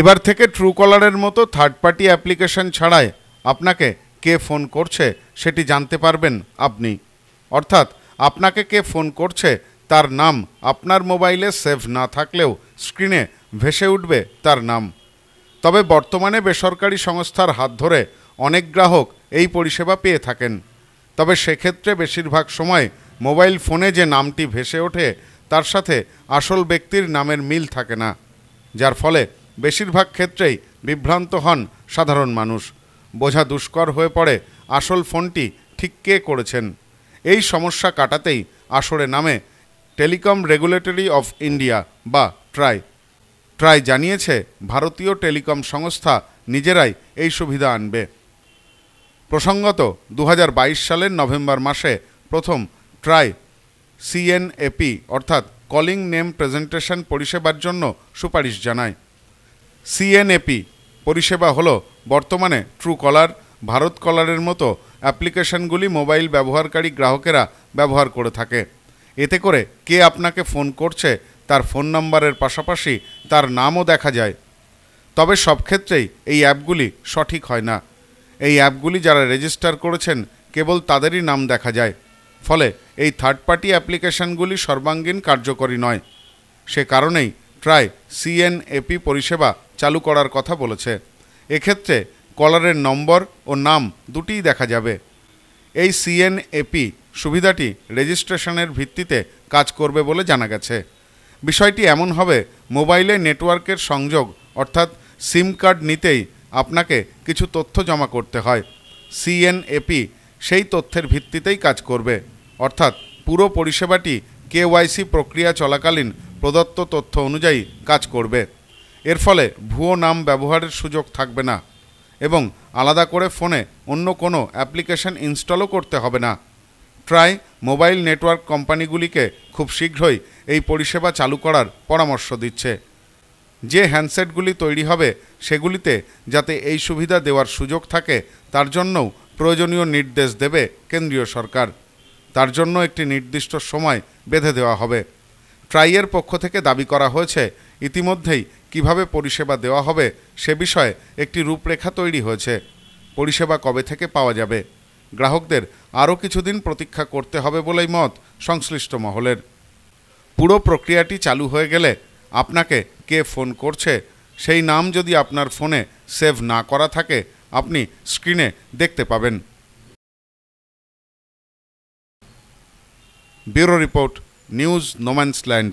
এবার থেকে ট্রু কলারের মতো থার্ড পার্টি অ্যাপ্লিকেশন ছাড়াই আপনাকে কে ফোন করছে সেটি জানতে পারবেন আপনি অর্থাৎ আপনাকে কে ফোন করছে তার নাম আপনার মোবাইলে সেভ না থাকলেও স্ক্রিনে ভেসে উঠবে তার নাম তবে বর্তমানে বেসরকারি সংস্থার হাত ধরে অনেক গ্রাহক এই পরিষেবা পেয়ে থাকেন তবে সেক্ষেত্রে বেশিরভাগ সময় মোবাইল ফোনে যে নামটি ভেসে ওঠে তার সাথে আসল ব্যক্তির নামের মিল থাকে না যার ফলে বেশিরভাগ ক্ষেত্রেই বিভ্রান্ত হন সাধারণ মানুষ বোঝা দুষ্কর হয়ে পড়ে আসল ফোনটি ঠিক কে করেছেন এই সমস্যা কাটাতেই আসরে নামে টেলিকম রেগুলেটরি অফ ইন্ডিয়া বা ট্রাই ট্রাই জানিয়েছে ভারতীয় টেলিকম সংস্থা নিজেরাই এই সুবিধা আনবে প্রসঙ্গত দু সালের নভেম্বর মাসে প্রথম ট্রাই সিএনএপি অর্থাৎ কলিং নেম প্রেজেন্টেশন পরিষেবার জন্য সুপারিশ জানায় সিএনএপি পরিষেবা হল বর্তমানে ট্রু কলার ভারত কলারের মতো অ্যাপ্লিকেশনগুলি মোবাইল ব্যবহারকারী গ্রাহকেরা ব্যবহার করে থাকে এতে করে কে আপনাকে ফোন করছে তার ফোন নম্বরের পাশাপাশি তার নামও দেখা যায় তবে সব ক্ষেত্রেই এই অ্যাপগুলি সঠিক হয় না এই অ্যাপগুলি যারা রেজিস্টার করেছেন কেবল তাদেরই নাম দেখা যায় ফলে এই থার্ড পার্টি অ্যাপ্লিকেশনগুলি সর্বাঙ্গীন কার্যকরী নয় সে কারণেই প্রায় সিএনএপি পরিষেবা চালু করার কথা বলেছে এক্ষেত্রে কলারের নম্বর ও নাম দুটিই দেখা যাবে এই সিএনএপি সুবিধাটি রেজিস্ট্রেশনের ভিত্তিতে কাজ করবে বলে জানা গেছে বিষয়টি এমন হবে মোবাইলে নেটওয়ার্কের সংযোগ অর্থাৎ সিম কার্ড নিতেই আপনাকে কিছু তথ্য জমা করতে হয় সিএনএপি সেই তথ্যের ভিত্তিতেই কাজ করবে অর্থাৎ পুরো পরিষেবাটি কেওয়াইসি প্রক্রিয়া চলাকালীন প্রদত্ত তথ্য অনুযায়ী কাজ করবে এর ফলে ভুয়ো নাম ব্যবহারের সুযোগ থাকবে না এবং আলাদা করে ফোনে অন্য কোনো অ্যাপ্লিকেশন ইনস্টলও করতে হবে না ট্রাই মোবাইল নেটওয়ার্ক কোম্পানিগুলিকে খুব শীঘ্রই এই পরিষেবা চালু করার পরামর্শ দিচ্ছে যে হ্যান্ডসেটগুলি তৈরি হবে সেগুলিতে যাতে এই সুবিধা দেওয়ার সুযোগ থাকে তার জন্যও প্রয়োজনীয় নির্দেশ দেবে কেন্দ্রীয় সরকার তার জন্য একটি নির্দিষ্ট সময় বেঁধে দেওয়া হবে ট্রাইয়ের পক্ষ থেকে দাবি করা হয়েছে ইতিমধ্যেই কিভাবে পরিষেবা দেওয়া হবে সে বিষয়ে একটি রূপরেখা তৈরি হয়েছে পরিষেবা কবে থেকে পাওয়া যাবে গ্রাহকদের আরও কিছুদিন প্রতীক্ষা করতে হবে বলেই মত সংশ্লিষ্ট মহলের পুরো প্রক্রিয়াটি চালু হয়ে গেলে আপনাকে কে ফোন করছে সেই নাম যদি আপনার ফোনে সেভ না করা থাকে আপনি স্ক্রিনে দেখতে পাবেন ব্যুরো রিপোর্ট নিউজ নোম্যান্সল্যান্ড